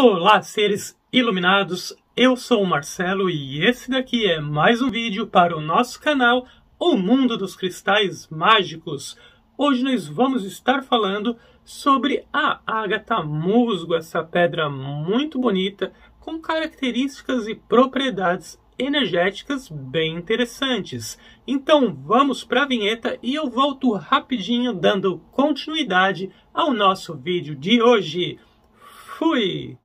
Olá, seres iluminados! Eu sou o Marcelo e esse daqui é mais um vídeo para o nosso canal O Mundo dos Cristais Mágicos. Hoje nós vamos estar falando sobre a ágata musgo, essa pedra muito bonita com características e propriedades energéticas bem interessantes. Então vamos para a vinheta e eu volto rapidinho dando continuidade ao nosso vídeo de hoje. Fui!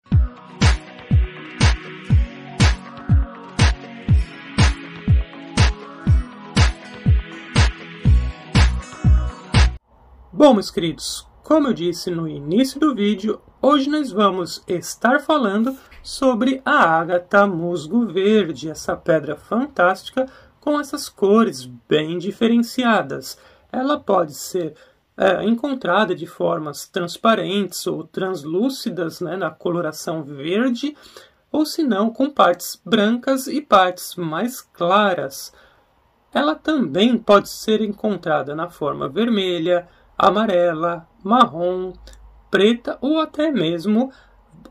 Bom, meus queridos, como eu disse no início do vídeo, hoje nós vamos estar falando sobre a ágata musgo verde, essa pedra fantástica com essas cores bem diferenciadas. Ela pode ser é, encontrada de formas transparentes ou translúcidas, né, na coloração verde, ou se não, com partes brancas e partes mais claras. Ela também pode ser encontrada na forma vermelha, amarela, marrom, preta ou até mesmo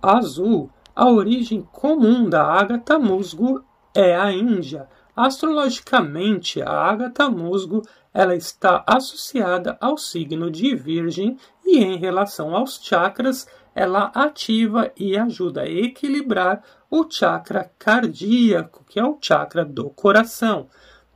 azul. A origem comum da ágata musgo é a Índia. Astrologicamente, a ágata musgo ela está associada ao signo de Virgem e em relação aos chakras, ela ativa e ajuda a equilibrar o chakra cardíaco, que é o chakra do coração.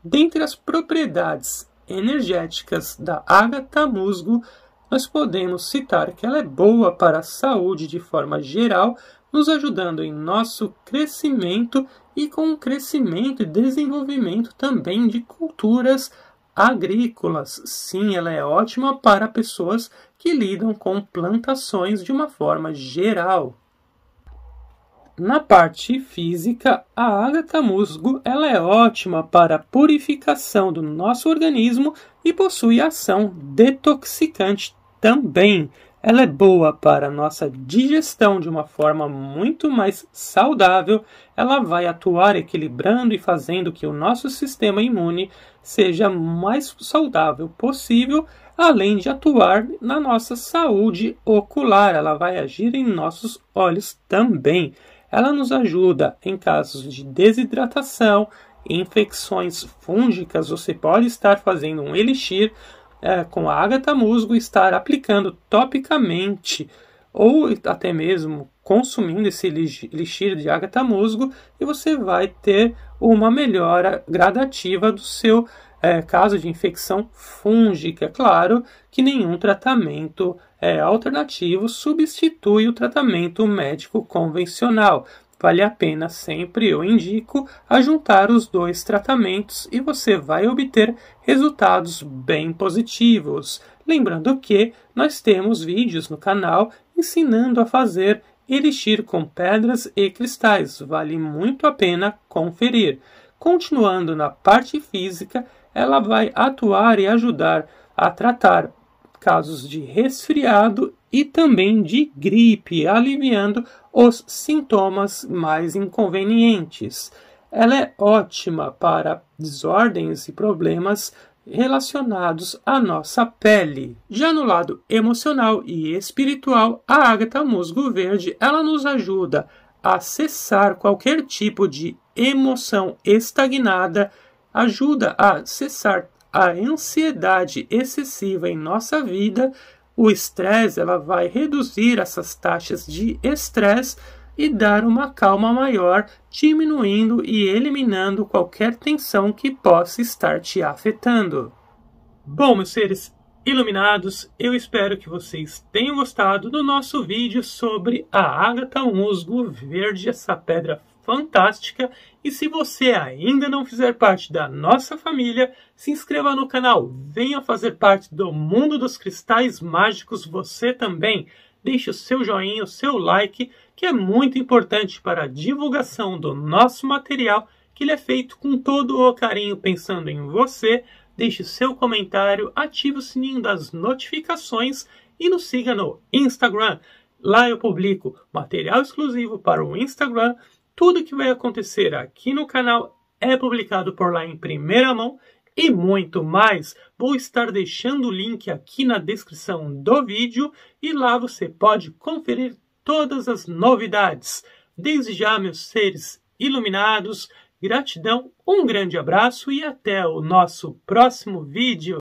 Dentre as propriedades energéticas da Agatha Musgo, nós podemos citar que ela é boa para a saúde de forma geral, nos ajudando em nosso crescimento e com o crescimento e desenvolvimento também de culturas agrícolas. Sim, ela é ótima para pessoas que lidam com plantações de uma forma geral na parte física, a ágata musgo ela é ótima para a purificação do nosso organismo e possui ação detoxicante também. Ela é boa para nossa digestão de uma forma muito mais saudável. Ela vai atuar equilibrando e fazendo que o nosso sistema imune seja mais saudável possível, além de atuar na nossa saúde ocular. Ela vai agir em nossos olhos também. Ela nos ajuda em casos de desidratação, infecções fúngicas. Você pode estar fazendo um elixir é, com a ágata musgo e estar aplicando topicamente ou até mesmo consumindo esse elixir de ágata musgo e você vai ter uma melhora gradativa do seu é, caso de infecção fúngica. É claro que nenhum tratamento é, alternativo substitui o tratamento médico convencional. Vale a pena sempre, eu indico, a juntar os dois tratamentos e você vai obter resultados bem positivos. Lembrando que nós temos vídeos no canal ensinando a fazer elixir com pedras e cristais. Vale muito a pena conferir. Continuando na parte física, ela vai atuar e ajudar a tratar casos de resfriado e também de gripe, aliviando os sintomas mais inconvenientes. Ela é ótima para desordens e problemas relacionados à nossa pele. Já no lado emocional e espiritual, a ágata musgo verde, ela nos ajuda a cessar qualquer tipo de emoção estagnada, ajuda a cessar a ansiedade excessiva em nossa vida. O estresse, ela vai reduzir essas taxas de estresse e dar uma calma maior, diminuindo e eliminando qualquer tensão que possa estar te afetando. Bom, meus seres iluminados, eu espero que vocês tenham gostado do nosso vídeo sobre a Ágata Musgo Verde, essa pedra fantástica. E se você ainda não fizer parte da nossa família, se inscreva no canal, venha fazer parte do mundo dos cristais mágicos você também. Deixe o seu joinha, o seu like que é muito importante para a divulgação do nosso material, que ele é feito com todo o carinho pensando em você. Deixe seu comentário, ative o sininho das notificações e nos siga no Instagram. Lá eu publico material exclusivo para o Instagram. Tudo que vai acontecer aqui no canal é publicado por lá em primeira mão e muito mais. Vou estar deixando o link aqui na descrição do vídeo e lá você pode conferir todas as novidades. Desde já, meus seres iluminados, gratidão, um grande abraço e até o nosso próximo vídeo.